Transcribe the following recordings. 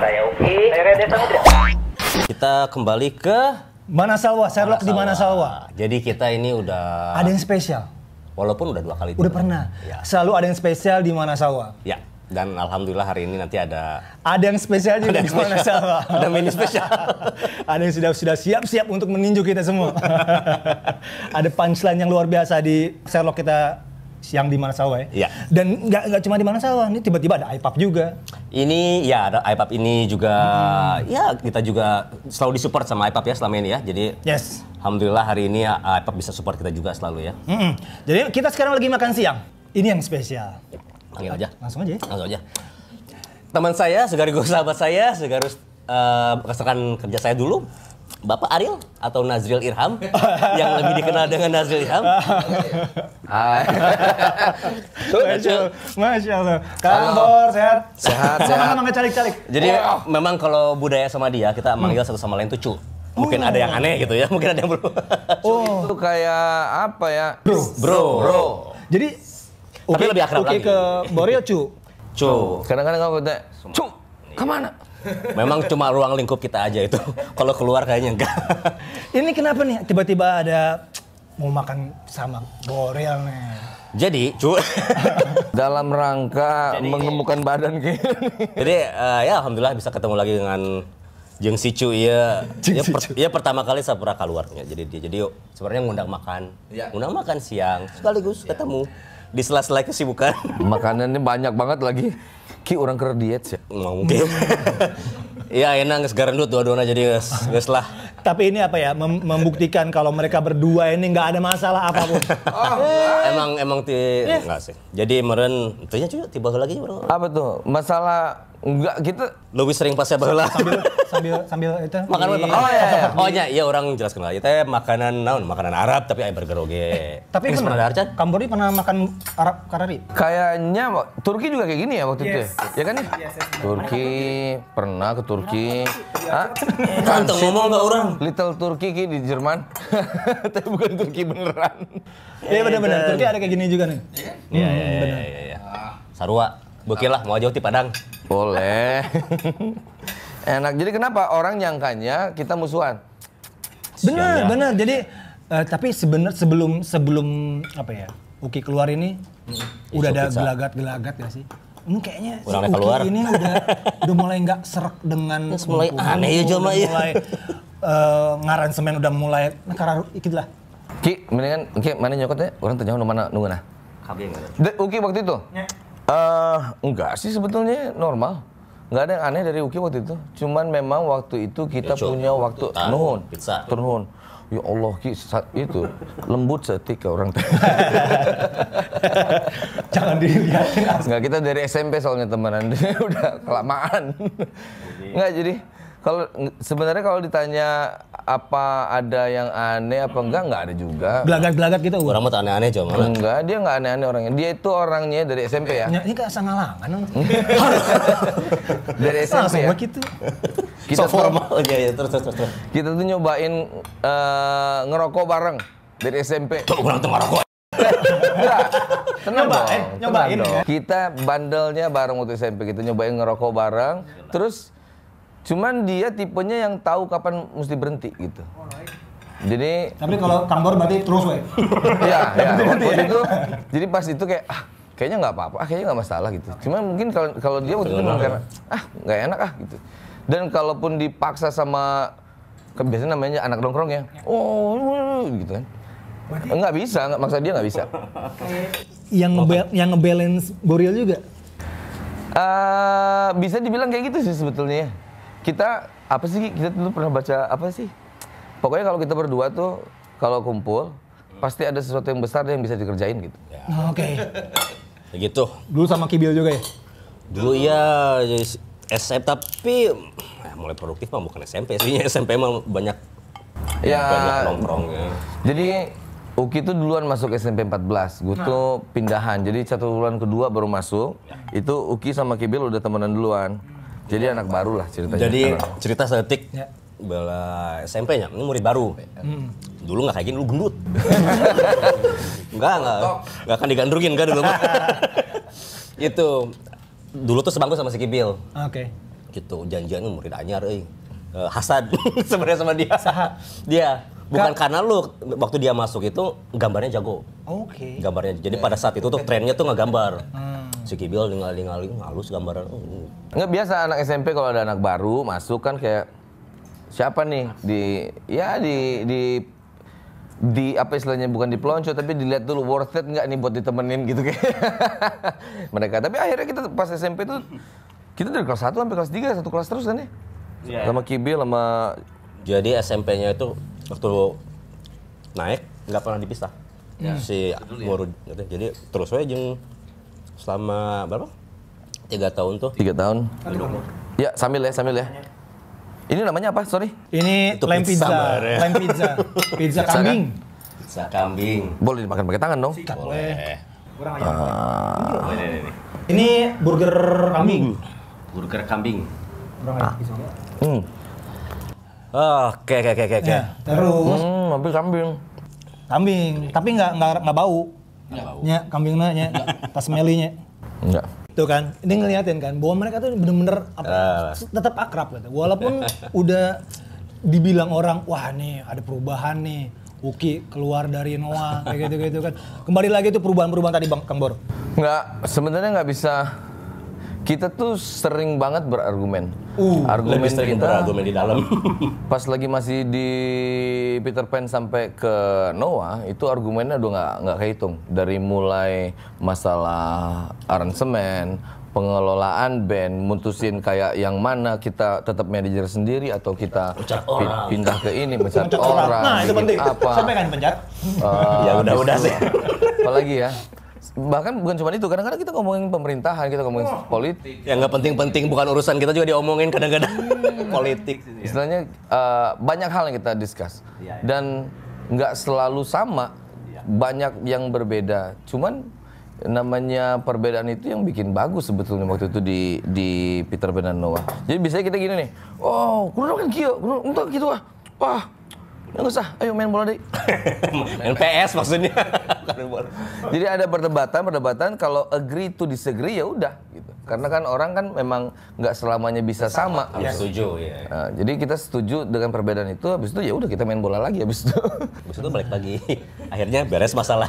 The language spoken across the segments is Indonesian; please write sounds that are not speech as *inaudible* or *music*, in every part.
Saya Uki, saya Kita kembali ke Mana Salwa, Sherlock di Mana Salwa. Jadi kita ini udah ada yang spesial. Walaupun udah dua kali. Udah pernah. Ya. Selalu ada yang spesial di Mana Salwa. Ya. Dan alhamdulillah hari ini nanti ada ada yang spesial juga ada yang di Mana Salwa. *laughs* ada mini spesial. *laughs* ada yang sudah sudah siap-siap untuk meninju kita semua. *laughs* ada punchline yang luar biasa di Sherlock kita siang di sawah ya. ya. Dan nggak nggak cuma di mana sawah, ini tiba-tiba ada iPad juga. Ini ya ada iPad ini juga hmm. ya kita juga selalu disupport sama iPad ya selama ini ya. Jadi yes. Alhamdulillah hari ini ya, iPad bisa support kita juga selalu ya. Hmm, hmm. Jadi kita sekarang lagi makan siang. Ini yang spesial. Panggil aja. Langsung aja. Ya. Langsung aja. Teman saya, segarigus sahabat saya, segarus uh, eh, kerja saya dulu Bapak Ariel atau Nazril Irham yang lebih dikenal dengan Nazril Irham. *laughs* Masya Allah. Masya Allah. Kang Bor sehat. Sehat. Sama-sama ngecalik-calik. Jadi memang kalau budaya sama dia kita manggil satu sama lain tuh cu. Mungkin oh. ada yang oh. aneh gitu ya, mungkin ada yang bro. *laughs* oh. Itu kayak apa ya? Bro. Bro. Bro. Jadi Tapi lebih akrab Uki lagi. ke Boril cu. Cu. Kadang-kadang kamu kata, cu, kemana? Memang cuma ruang lingkup kita aja itu. *laughs* Kalau keluar kayaknya enggak. *laughs* Ini kenapa nih tiba-tiba ada mau makan sama Boreal nih? Jadi, cu *laughs* dalam rangka Jadi, mengemukan badan kayak Jadi uh, ya alhamdulillah bisa ketemu lagi dengan Jeng si ya. iya, Ya per, ya pertama kali saya pernah keluarnya. Jadi dia jadi yuk sebenarnya ngundang makan, ya. ngundang makan siang sekaligus ya. ketemu di sela-sela kesibukan. Makanannya banyak banget lagi. Ki orang ker diet sih. Mau mungkin. Iya *laughs* enak nggak dulu dua dona jadi nggak lah. Tapi ini apa ya mem membuktikan kalau mereka berdua ini nggak ada masalah apapun. *laughs* oh, emang emang ti yeah. nggak sih. Jadi meren tentunya juga cuy tiba lagi bro. Apa tuh masalah Enggak, kita Lebih sering pas sepak bola. Sambil sambil *laughs* sambil itu. Makanan iya. apa? Oh iya, iya. iya. Oh iya, iya orang jelaskan lagi. Itu makanan naon? Makanan Arab tapi ayam burger oge. Eh, tapi Ini kan pernah Arcan? pernah makan Arab karari? Kayaknya Turki juga kayak gini ya waktu ya? yes. itu. Ya kan ya Yes, yes, Turki pernah ke Turki. Hah? Kantong *laughs* ngomong enggak orang. Little Turki ki di Jerman. *laughs* tapi bukan Turki beneran. Iya benar-benar. Turki ada kayak gini juga nih. Iya. Iya, hmm, iya, iya. Sarua. Bukil lah, mau jauh di Padang. Boleh. *laughs* Enak. Jadi kenapa orang nyangkanya kita musuhan? Bener, benar Jadi uh, tapi sebenar sebelum sebelum apa ya? Uki keluar ini hmm. udah ada gelagat-gelagat ya sih? ini kayaknya si Uki keluar. ini udah *laughs* udah mulai nggak serak dengan Terus mulai aneh ya cuma ya. Mulai uh, ngaran semen udah mulai nah, karar ikut lah. Ki, mendingan Ki mana nyokotnya? Orang tanya nu mana nunggu nah. Kabeh. Uki waktu itu. Ya. Uh, enggak sih sebetulnya normal. Enggak ada yang aneh dari Uki waktu itu. Cuman memang waktu itu ya, kita ya, punya waktu turun turun. Ya Allah Ki saat itu lembut setika ya orang *laughs* Jangan dilihatin. Enggak kita dari SMP soalnya temenan *laughs* udah kelamaan. Enggak jadi kalau sebenarnya kalau ditanya apa ada yang aneh apa enggak enggak ada juga. Belagat-belagat gitu. Orang mah aneh-aneh cuma. Enggak, dia enggak aneh-aneh orangnya. Dia itu orangnya dari SMP ya. Ini kayak sangalangan. *laughs* dari SMP ya. gitu. Kita so formal aja ya, ya terus terus terus. Kita tuh nyobain uh, ngerokok bareng dari SMP. Tuh orang tuh ngerokok. tenang nyobain, dong, nyobain ya. dong. Kita bandelnya bareng waktu SMP kita nyobain ngerokok bareng, terus Cuman dia tipenya yang tahu kapan mesti berhenti gitu. Jadi Tapi kalau tambor berarti terus we. *laughs* Iya, ya, Waktu ya. itu jadi pas itu kayak ah, kayaknya nggak apa-apa, ah, kayaknya nggak masalah gitu. Cuman mungkin kalau kalau dia waktu itu memang karena ah nggak enak ah gitu. Dan kalaupun dipaksa sama kebiasaan namanya anak nongkrong ya, oh gitu kan. Enggak bisa, enggak, maksa dia nggak bisa. Yang nge yang ngebalance Boril juga. Uh, bisa dibilang kayak gitu sih sebetulnya. Ya kita apa sih kita dulu pernah baca apa sih? Pokoknya kalau kita berdua tuh kalau kumpul pasti ada sesuatu yang besar yang bisa dikerjain gitu. Ya. Oh, Oke. Okay. *laughs* Begitu. Dulu sama Kibil juga ya? Dulu ya SMP tapi ya, mulai produktif mah bukan SMP sih. SMP *laughs* emang banyak ya banyak nongkrongnya. Jadi Uki tuh duluan masuk SMP 14, gue nah. tuh pindahan. Jadi satu bulan kedua baru masuk, ya. itu Uki sama Kibil udah temenan duluan. Jadi anak baru lah ceritanya. Jadi cerita setik ya. bela SMP nya, ini murid baru. Ya. Hmm. Dulu nggak kayak gini, lu gendut. Enggak, *laughs* enggak. Enggak akan digandrungin kan dulu. *laughs* itu dulu tuh sebangku sama si Kibil. Oke. Okay. Gitu, janjiannya murid anyar Eh. Hasan eh, hasad *laughs* sebenarnya sama dia. Saha. Dia Bukan karena lu waktu dia masuk itu gambarnya jago. Oke. Okay. Gambarnya. Jadi yeah. pada saat itu tuh trennya tuh ngegambar. Hmm. Si Kibil ngali lingaling halus gambaran. Enggak oh, biasa anak SMP kalau ada anak baru masuk kan kayak siapa nih di ya di di di apa istilahnya bukan di pelonco tapi dilihat dulu worth it nggak nih buat ditemenin gitu kayak *laughs* mereka tapi akhirnya kita pas SMP tuh kita dari kelas 1 sampai kelas tiga satu kelas terus kan ya yeah. sama Kibil sama jadi SMP-nya itu waktu naik nggak pernah dipisah ya, si guru ya. jadi terus saya jeng selama berapa tiga tahun tuh tiga tahun ya sambil ya sambil ya ini namanya apa sorry ini Itu lem pizza, pizza ya. *laughs* pizza pizza kan? kambing pizza kambing boleh dimakan pakai tangan dong Sikat boleh kurang uh, ini burger kambing burger kambing ah. hmm. Ah, oke oke oke oke. Ya, terus hmm, mobil kambing. Kambing, tapi nggak nggak nggak bau. Nggak bau. Nya kambingnya nya tas melinya. Nggak. Tuh kan, ini ngeliatin kan bahwa mereka tuh bener-bener apa uh. Ah. tetap akrab gitu. Walaupun udah dibilang orang, wah nih ada perubahan nih. Uki keluar dari Noah kayak gitu-gitu kan. Kembali lagi itu perubahan-perubahan tadi Bang Kang Bor. Enggak, sebenarnya nggak bisa kita tuh sering banget berargumen. Uh, argumen lebih sering kita, berargumen di dalam. *laughs* pas lagi masih di Peter Pan sampai ke Noah, itu argumennya udah nggak nggak kehitung. Dari mulai masalah aransemen, pengelolaan band, mutusin kayak yang mana kita tetap manajer sendiri atau kita orang. pindah ke ini, *laughs* mencat orang, orang. nah, itu penting. apa? Sampai kan pencat? Uh, eh, ya udah udah sih. Apalagi ya? bahkan bukan cuma itu kadang-kadang kita ngomongin pemerintahan kita ngomongin oh, politik yang nggak penting-penting bukan urusan kita juga diomongin kadang-kadang hmm. *laughs* politik ya. istilahnya uh, banyak hal yang kita discuss ya, ya. dan nggak selalu sama ya. banyak yang berbeda cuman namanya perbedaan itu yang bikin bagus sebetulnya waktu itu di di Peter Ben dan Noah. Jadi biasanya kita gini nih, oh kurang kan kio, kudu entah gitu ah, wah ya nggak usah, ayo main bola deh. *laughs* main PS maksudnya. *laughs* Jadi ada perdebatan, perdebatan kalau agree to disagree ya udah gitu. Karena kan orang kan memang nggak selamanya bisa sama. sama. Iya. Setuju ya. Nah, jadi kita setuju dengan perbedaan itu habis itu ya udah kita main bola lagi habis itu. Habis itu balik lagi. Akhirnya beres masalah.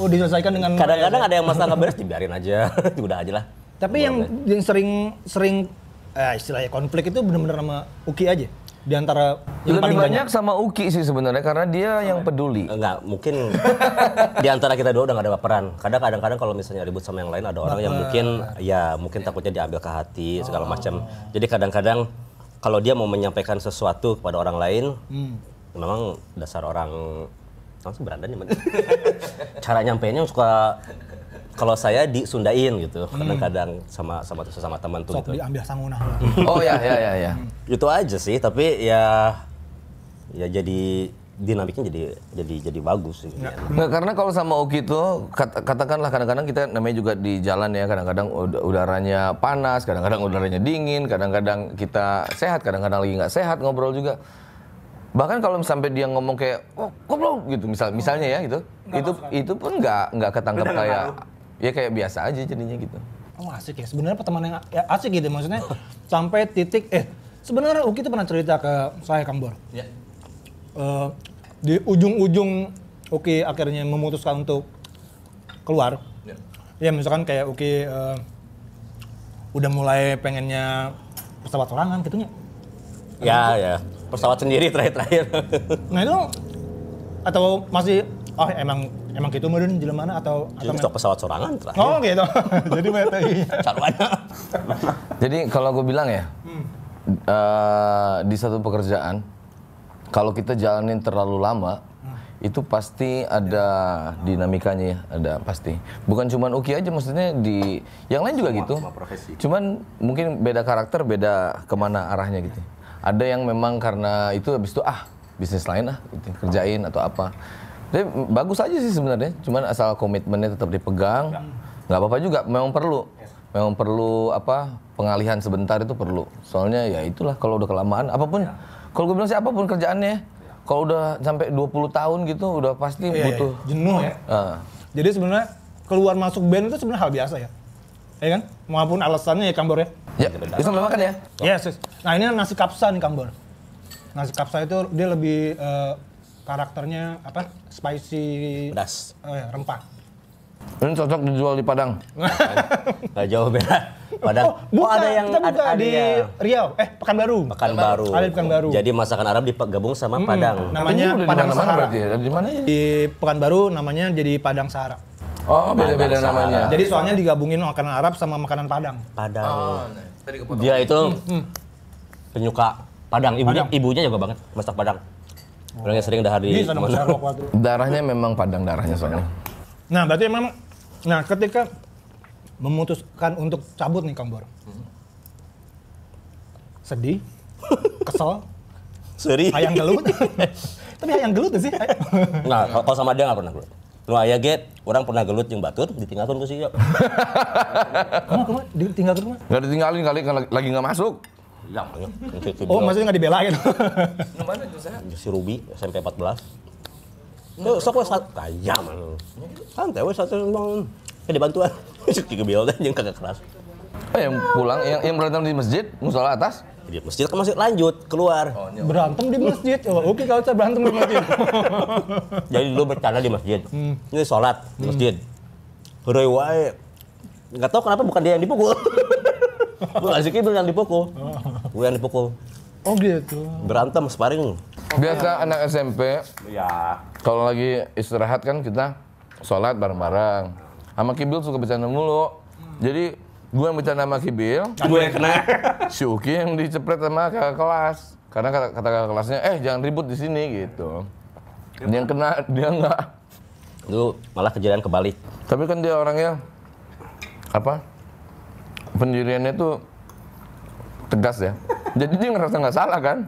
Oh, diselesaikan dengan Kadang-kadang ya? ada yang masalah nggak beres dibiarin aja. *laughs* udah aja lah. Tapi yang, yang sering sering eh, istilahnya konflik itu benar-benar sama Uki aja di antara yang lebih banyak, banyak sama Uki sih sebenarnya karena dia oh, yang ya? peduli. Enggak, mungkin *laughs* di antara kita dua udah gak ada peran. Kadang kadang-kadang kalau misalnya ribut sama yang lain ada orang Bapak. yang mungkin ya mungkin takutnya diambil ke hati oh. segala macam. Jadi kadang-kadang kalau dia mau menyampaikan sesuatu kepada orang lain, hmm. memang dasar orang langsung oh, berandanya *laughs* Cara nyampeinnya suka kalau saya disundain gitu hmm. kadang-kadang sama sama sama teman tuh Sok gitu. diambil sangunah. oh ya ya ya ya. Hmm. Itu aja sih tapi ya ya jadi dinamiknya jadi jadi jadi bagus gitu. Ya. karena kalau sama Oki tuh kat, katakanlah kadang-kadang kita namanya juga di jalan ya kadang-kadang udaranya panas, kadang-kadang udaranya dingin, kadang-kadang kita sehat, kadang-kadang lagi nggak sehat ngobrol juga. Bahkan kalau sampai dia ngomong kayak oh, kok lo gitu misal misalnya ya gitu. itu itu pun nggak nggak ketangkep kayak ya kayak biasa aja jadinya gitu oh asik ya sebenarnya pertemanan yang ya, asik gitu maksudnya sampai titik eh sebenarnya Uki itu pernah cerita ke saya Kang Bor ya. Uh, di ujung-ujung Uki akhirnya memutuskan untuk keluar ya, ya misalkan kayak Uki uh, udah mulai pengennya pesawat orangan gitu ya ya ya pesawat sendiri terakhir-terakhir nah itu atau masih oh emang Emang gitu mudun mana atau Jadi atau pesawat sorangan terakhir. Oh gitu. *laughs* Jadi metoi. Jadi kalau gue bilang ya, hmm. uh, di satu pekerjaan kalau kita jalanin terlalu lama hmm. itu pasti ada dinamikanya ya, ada pasti. Bukan cuma Uki aja, maksudnya di yang lain juga gitu. Cuman mungkin beda karakter, beda kemana arahnya gitu. Ada yang memang karena itu habis itu ah bisnis lain ah, gitu, kerjain atau apa jadi bagus aja sih sebenarnya, cuman asal komitmennya tetap dipegang, nggak apa-apa juga. Memang perlu, memang perlu apa pengalihan sebentar itu perlu. Soalnya ya itulah kalau udah kelamaan, apapun, ya. kalau gue bilang sih apapun kerjaannya, ya. kalau udah sampai 20 tahun gitu udah pasti ya, butuh ya, jenuh ya. Uh. Jadi sebenarnya keluar masuk band itu sebenarnya hal biasa ya, ya kan? Maupun alasannya ya Kambor ya. Ya, bisa makan ya. Yes, yes. Nah ini nasi kapsa nih Kambor. Nasi kapsa itu dia lebih uh, karakternya apa spicy pedas eh, rempah ini cocok dijual di Padang *laughs* nggak jauh beda Padang oh, buka, oh ada yang kita ada, ada di ya. Riau eh Pekanbaru Pekanbaru ada di Pekanbaru jadi masakan Arab digabung sama hmm, Padang namanya Padang Sahara ya? di mana ya? di Pekanbaru namanya jadi Padang Sahara Oh, beda-beda namanya. Jadi soalnya digabungin makanan Arab sama makanan Padang. Padang. Oh, nah. Dia itu hmm, hmm. penyuka Padang. Ibunya, Padang. ibunya juga banget masak Padang. Oh. Orangnya sering dahar di Darahnya memang padang darahnya soalnya. Nah, berarti memang nah ketika memutuskan untuk cabut nih Kang Bor. Sedih, kesel, Seri. Ayang gelut. *laughs* Tapi ayang gelut sih. Nah, kalau sama dia nggak pernah gelut. lu aya ge, orang pernah gelut yang batur, ditinggalkan ke sih. Kamu, kamu ditinggalkan rumah Nggak ditinggalin kali, lagi nggak masuk. Ya, oh, maksudnya nggak dibelain? mana Si Ruby, SMP 14. Lu sok wes Kan Santai wes satu bang, Ya dibantuan. Tiga bel dan yang kagak keras. Eh, yang pulang yang yang berantem di masjid, musola atas. Di masjid kan masih lanjut keluar. Oh, berantem di masjid. Oh, oke kalau saya berantem di masjid. *laughs* Jadi lu bercanda di masjid. Hmm. Ini sholat di masjid. Hmm. Hurai wae. Enggak tahu kenapa bukan dia yang dipukul. *laughs* Gue Aziki dulu yang dipukul. Gue oh. yang dipukul. Oh gitu. Berantem sparring. Biasa anak SMP. Iya. Kalau lagi istirahat kan kita sholat bareng-bareng. Sama Kibil suka bercanda mulu. Jadi gue yang bercanda sama Kibil. Gue yang kena. *laughs* Si Uki yang dicepret sama kakak kelas. Karena kata, kata kakak kelasnya, eh jangan ribut di sini gitu. Dia yang kena, dia enggak. Lu malah kejadian kebalik. Tapi kan dia orangnya apa? pendiriannya tuh tegas ya. Jadi dia ngerasa nggak salah kan?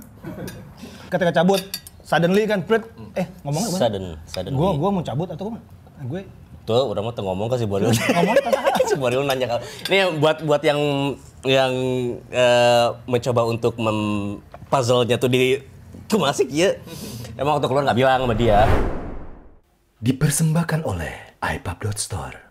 Ketika cabut, suddenly kan, Fred? eh ngomong apa? Sudden, sudden. Gue gua mau cabut atau gue tuh udah mau ngomong ke si Boril. ngomong *laughs* si Boril nanya Ini buat buat yang yang uh, mencoba untuk mem puzzle-nya tuh di masih ya. Emang waktu keluar nggak bilang sama dia. Dipersembahkan oleh iPub.store.